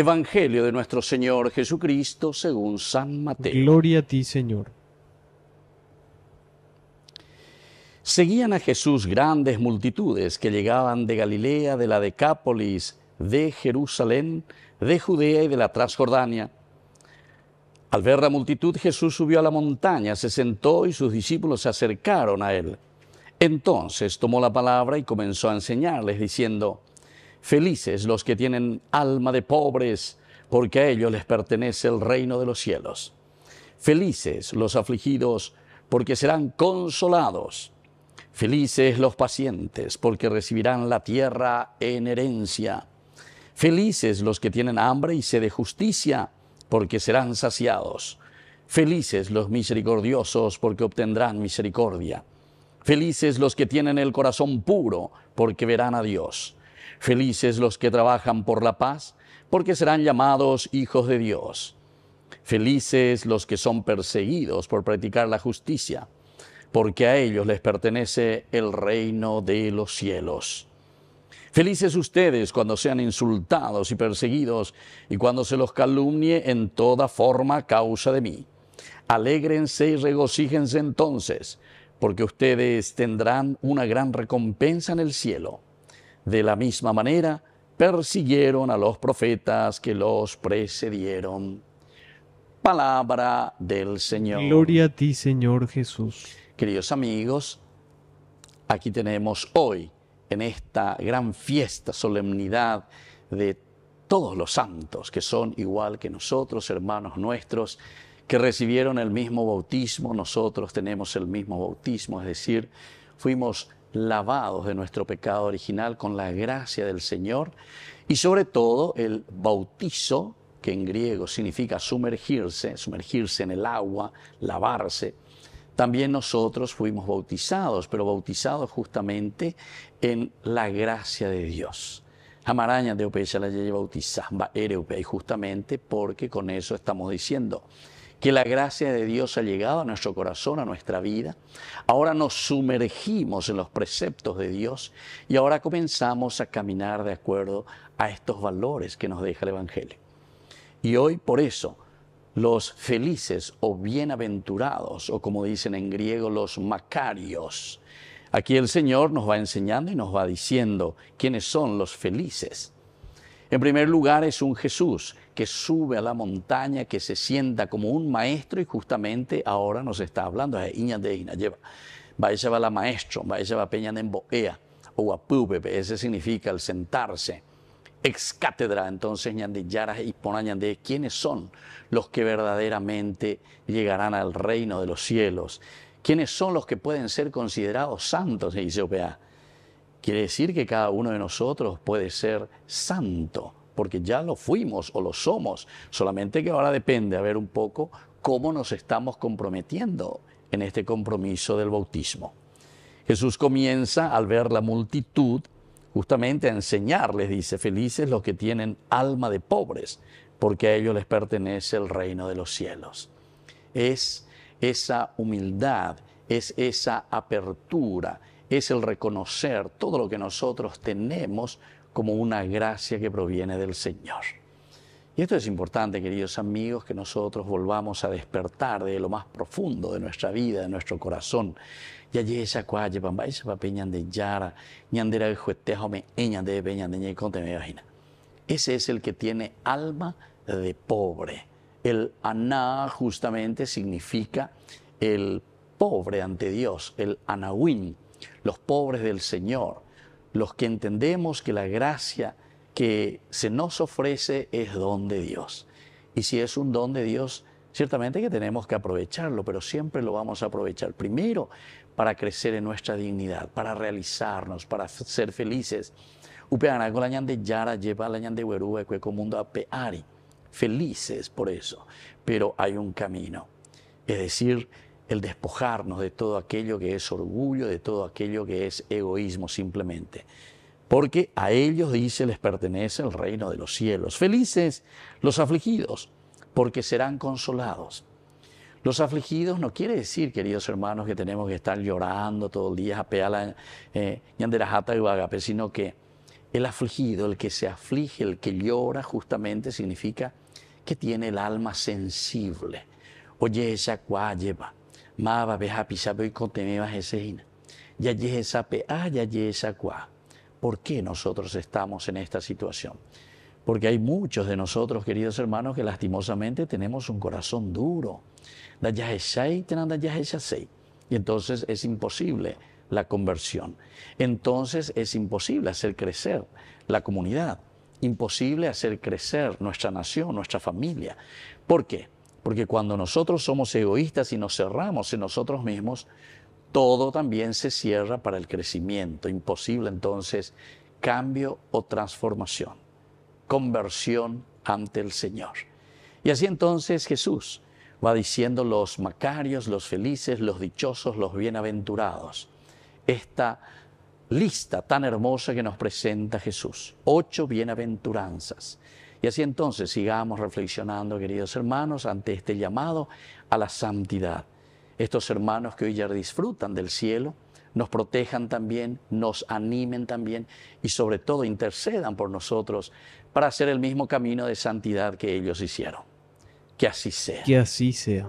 Evangelio de nuestro Señor Jesucristo según San Mateo. Gloria a ti, Señor. Seguían a Jesús grandes multitudes que llegaban de Galilea, de la Decápolis, de Jerusalén, de Judea y de la Transjordania. Al ver la multitud, Jesús subió a la montaña, se sentó y sus discípulos se acercaron a él. Entonces tomó la palabra y comenzó a enseñarles, diciendo, Felices los que tienen alma de pobres, porque a ellos les pertenece el reino de los cielos. Felices los afligidos, porque serán consolados. Felices los pacientes, porque recibirán la tierra en herencia. Felices los que tienen hambre y sed de justicia, porque serán saciados. Felices los misericordiosos, porque obtendrán misericordia. Felices los que tienen el corazón puro, porque verán a Dios. Felices los que trabajan por la paz, porque serán llamados hijos de Dios. Felices los que son perseguidos por practicar la justicia, porque a ellos les pertenece el reino de los cielos. Felices ustedes cuando sean insultados y perseguidos y cuando se los calumnie en toda forma a causa de mí. Alégrense y regocíjense entonces, porque ustedes tendrán una gran recompensa en el cielo de la misma manera, persiguieron a los profetas que los precedieron. Palabra del Señor. Gloria a ti, Señor Jesús. Queridos amigos, aquí tenemos hoy, en esta gran fiesta, solemnidad de todos los santos que son igual que nosotros, hermanos nuestros, que recibieron el mismo bautismo, nosotros tenemos el mismo bautismo, es decir, fuimos lavados de nuestro pecado original con la gracia del Señor y sobre todo el bautizo, que en griego significa sumergirse, sumergirse en el agua, lavarse. También nosotros fuimos bautizados, pero bautizados justamente en la gracia de Dios. Amaraña de Opecha la bautizamba justamente porque con eso estamos diciendo que la gracia de Dios ha llegado a nuestro corazón, a nuestra vida. Ahora nos sumergimos en los preceptos de Dios y ahora comenzamos a caminar de acuerdo a estos valores que nos deja el Evangelio. Y hoy por eso los felices o bienaventurados, o como dicen en griego los macarios, aquí el Señor nos va enseñando y nos va diciendo quiénes son los felices. En primer lugar es un Jesús que sube a la montaña, que se sienta como un maestro y justamente ahora nos está hablando. lleva la maestro, va peña boea o apúbebe, ese significa el sentarse. Ex cátedra, entonces, ñandillaras y ¿quiénes son los que verdaderamente llegarán al reino de los cielos? ¿Quiénes son los que pueden ser considerados santos? Y dice, Quiere decir que cada uno de nosotros puede ser santo, porque ya lo fuimos o lo somos, solamente que ahora depende a ver un poco cómo nos estamos comprometiendo en este compromiso del bautismo. Jesús comienza al ver la multitud justamente a enseñarles, dice, felices los que tienen alma de pobres, porque a ellos les pertenece el reino de los cielos. Es esa humildad, es esa apertura, es el reconocer todo lo que nosotros tenemos como una gracia que proviene del Señor. Y esto es importante, queridos amigos, que nosotros volvamos a despertar de lo más profundo de nuestra vida, de nuestro corazón. esa de de este Ese es el que tiene alma de pobre. El aná justamente significa el pobre ante Dios, el anahuin los pobres del Señor, los que entendemos que la gracia que se nos ofrece es don de Dios. Y si es un don de Dios, ciertamente que tenemos que aprovecharlo, pero siempre lo vamos a aprovechar primero para crecer en nuestra dignidad, para realizarnos, para ser felices. yara Felices por eso, pero hay un camino. Es decir, el despojarnos de todo aquello que es orgullo, de todo aquello que es egoísmo simplemente. Porque a ellos, dice, les pertenece el reino de los cielos. Felices los afligidos, porque serán consolados. Los afligidos no quiere decir, queridos hermanos, que tenemos que estar llorando todo el día, apeala, eh, y vagape, sino que el afligido, el que se aflige, el que llora, justamente significa que tiene el alma sensible. Oye, esa cual lleva ¿Por qué nosotros estamos en esta situación? Porque hay muchos de nosotros, queridos hermanos, que lastimosamente tenemos un corazón duro. Y entonces es imposible la conversión. Entonces es imposible hacer crecer la comunidad. Imposible hacer crecer nuestra nación, nuestra familia. ¿Por qué? Porque cuando nosotros somos egoístas y nos cerramos en nosotros mismos, todo también se cierra para el crecimiento. Imposible entonces cambio o transformación, conversión ante el Señor. Y así entonces Jesús va diciendo los macarios, los felices, los dichosos, los bienaventurados. Esta lista tan hermosa que nos presenta Jesús. Ocho bienaventuranzas. Y así entonces sigamos reflexionando, queridos hermanos, ante este llamado a la santidad. Estos hermanos que hoy ya disfrutan del cielo, nos protejan también, nos animen también y sobre todo intercedan por nosotros para hacer el mismo camino de santidad que ellos hicieron. Que así sea. Que así sea.